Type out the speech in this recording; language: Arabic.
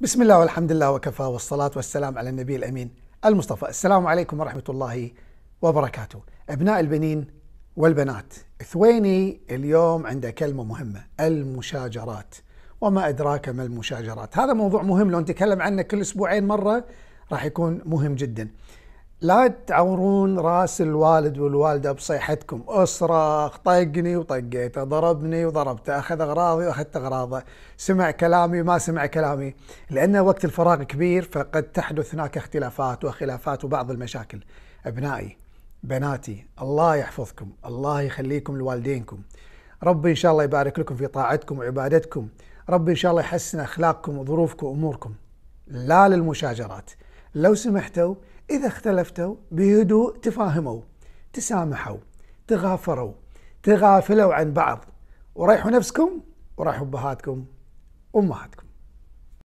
بسم الله والحمد لله وكفى والصلاة والسلام على النبي الأمين المصطفى السلام عليكم ورحمة الله وبركاته أبناء البنين والبنات ثويني اليوم عنده كلمة مهمة المشاجرات وما أدراك ما المشاجرات هذا موضوع مهم لو نتكلم عنه كل أسبوعين مرة راح يكون مهم جدا لا تعورون راس الوالد والوالده بصيحتكم اصرخ طقني وطقيته ضربني وضربته اخذ اغراضي واخذت اغراضه سمع كلامي ما سمع كلامي لان وقت الفراغ كبير فقد تحدث هناك اختلافات وخلافات وبعض المشاكل ابنائي بناتي الله يحفظكم الله يخليكم لوالدينكم ربي ان شاء الله يبارك لكم في طاعتكم وعبادتكم ربي ان شاء الله يحسن اخلاقكم وظروفكم واموركم لا للمشاجرات لو سمحتوا إذا اختلفتوا بهدوء تفاهموا تسامحوا تغافروا تغافلوا عن بعض وريحوا نفسكم وريحوا أبهاتكم أمهاتكم